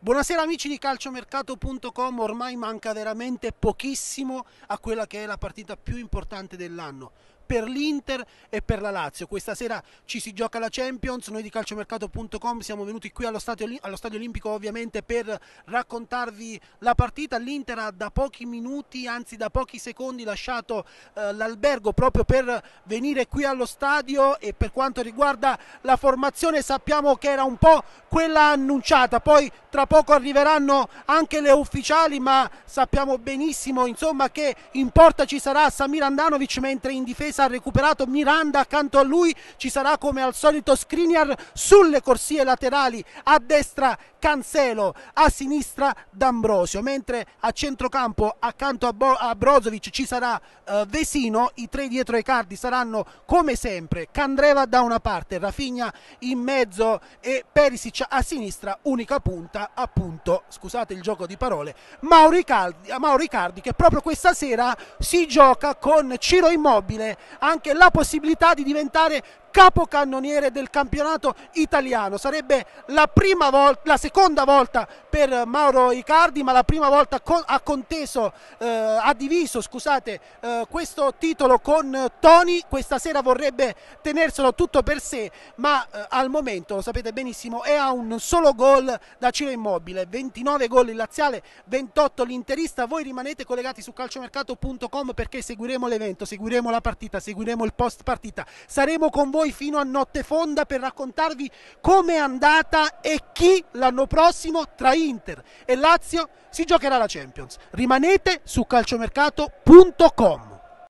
Buonasera amici di calciomercato.com, ormai manca veramente pochissimo a quella che è la partita più importante dell'anno per l'Inter e per la Lazio. Questa sera ci si gioca la Champions, noi di calciomercato.com siamo venuti qui allo stadio, allo stadio Olimpico ovviamente per raccontarvi la partita. L'Inter ha da pochi minuti, anzi da pochi secondi lasciato eh, l'albergo proprio per venire qui allo stadio e per quanto riguarda la formazione sappiamo che era un po' quella annunciata, poi tra poco arriveranno anche le ufficiali ma sappiamo benissimo insomma che in porta ci sarà Samir Andanovic mentre in difesa difesa, ha recuperato Miranda accanto a lui, ci sarà come al solito Skriniar sulle corsie laterali, a destra Cancelo, a sinistra D'Ambrosio, mentre a centrocampo accanto a, Bo a Brozovic ci sarà eh, Vesino, i tre dietro ai cardi saranno come sempre Candreva da una parte, Rafinha in mezzo e Perisic a sinistra, unica punta appunto, scusate il gioco di parole, Mauri Cardi, Mauri Cardi che proprio questa sera si gioca con Ciro Immobile anche la possibilità di diventare capocannoniere del campionato italiano. Sarebbe la, volta, la seconda volta per Mauro Icardi, ma la prima volta ha conteso, eh, ha diviso scusate, eh, questo titolo con Tony. Questa sera vorrebbe tenerselo tutto per sé, ma eh, al momento, lo sapete benissimo, è a un solo gol da Ciro Immobile. 29 gol il laziale, 28 l'interista. Voi rimanete collegati su calciomercato.com perché seguiremo l'evento, seguiremo la partita puntata, seguiremo il post partita. Saremo con voi fino a notte fonda per raccontarvi come è andata e chi l'anno prossimo tra Inter e Lazio si giocherà la Champions. Rimanete su calciomercato.com.